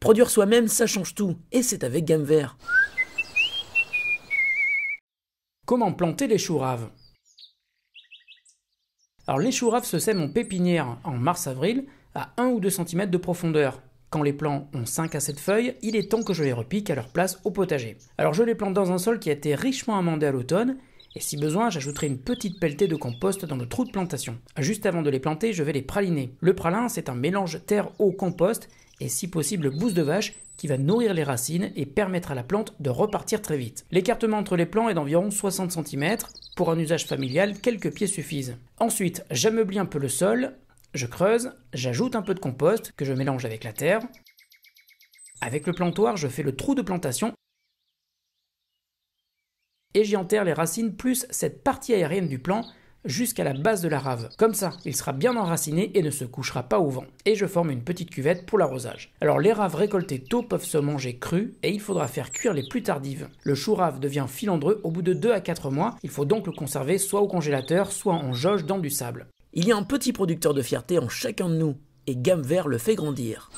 Produire soi-même, ça change tout, et c'est avec Gamme Vert. Comment planter les choux raves Alors les choux raves se sèment en pépinière en mars-avril à 1 ou 2 cm de profondeur. Quand les plants ont 5 à 7 feuilles, il est temps que je les repique à leur place au potager. Alors je les plante dans un sol qui a été richement amendé à l'automne et si besoin, j'ajouterai une petite pelletée de compost dans le trou de plantation. Juste avant de les planter, je vais les praliner. Le pralin, c'est un mélange terre-eau-compost et si possible bouse de vache qui va nourrir les racines et permettre à la plante de repartir très vite. L'écartement entre les plants est d'environ 60 cm. Pour un usage familial, quelques pieds suffisent. Ensuite, j'ameublis un peu le sol, je creuse, j'ajoute un peu de compost que je mélange avec la terre. Avec le plantoir, je fais le trou de plantation et j'y enterre les racines plus cette partie aérienne du plan jusqu'à la base de la rave. Comme ça, il sera bien enraciné et ne se couchera pas au vent. Et je forme une petite cuvette pour l'arrosage. Alors les raves récoltées tôt peuvent se manger crues et il faudra faire cuire les plus tardives. Le chou rave devient filandreux au bout de 2 à 4 mois, il faut donc le conserver soit au congélateur, soit en jauge dans du sable. Il y a un petit producteur de fierté en chacun de nous, et Gamme Vert le fait grandir.